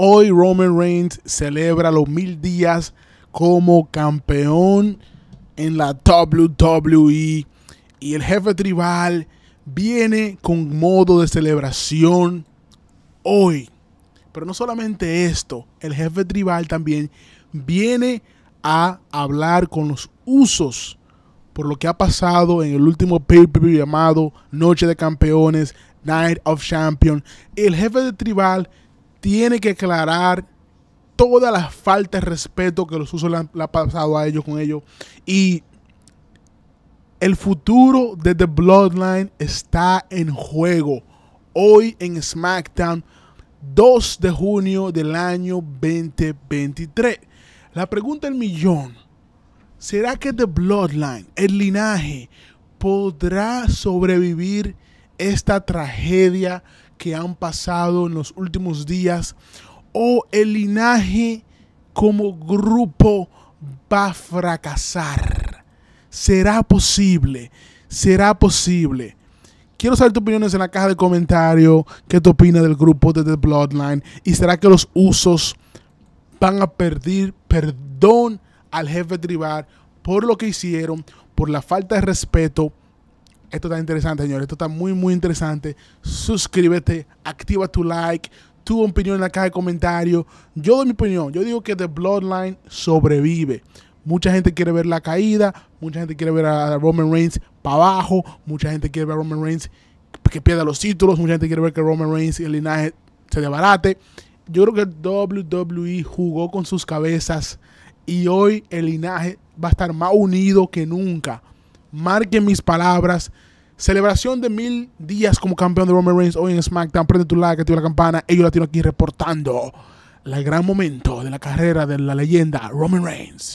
Hoy Roman Reigns celebra los mil días como campeón en la WWE y el jefe tribal viene con modo de celebración hoy. Pero no solamente esto, el jefe tribal también viene a hablar con los usos por lo que ha pasado en el último pay-per-view llamado Noche de Campeones, Night of Champions. El jefe de tribal tiene que aclarar todas las faltas de respeto que los usos le han, pasado a ellos con ellos. Y el futuro de The Bloodline está en juego. Hoy en SmackDown, 2 de junio del año 2023. La pregunta del millón. ¿Será que The Bloodline, el linaje, podrá sobrevivir esta tragedia que han pasado en los últimos días o el linaje como grupo va a fracasar. Será posible, será posible. Quiero saber tus opiniones en la caja de comentarios. ¿Qué te opinas del grupo de The Bloodline? ¿Y será que los usos van a pedir perdón al jefe tribal por lo que hicieron, por la falta de respeto esto está interesante, señores. Esto está muy, muy interesante. Suscríbete, activa tu like, tu opinión en la caja de comentarios. Yo doy mi opinión. Yo digo que The Bloodline sobrevive. Mucha gente quiere ver la caída, mucha gente quiere ver a Roman Reigns para abajo, mucha gente quiere ver a Roman Reigns que pierda los títulos, mucha gente quiere ver que Roman Reigns y el linaje se debarate. Yo creo que WWE jugó con sus cabezas y hoy el linaje va a estar más unido que nunca marquen mis palabras. Celebración de mil días como campeón de Roman Reigns hoy en SmackDown. Prende tu like, activa la campana. Ellos la tienen aquí reportando el gran momento de la carrera de la leyenda Roman Reigns.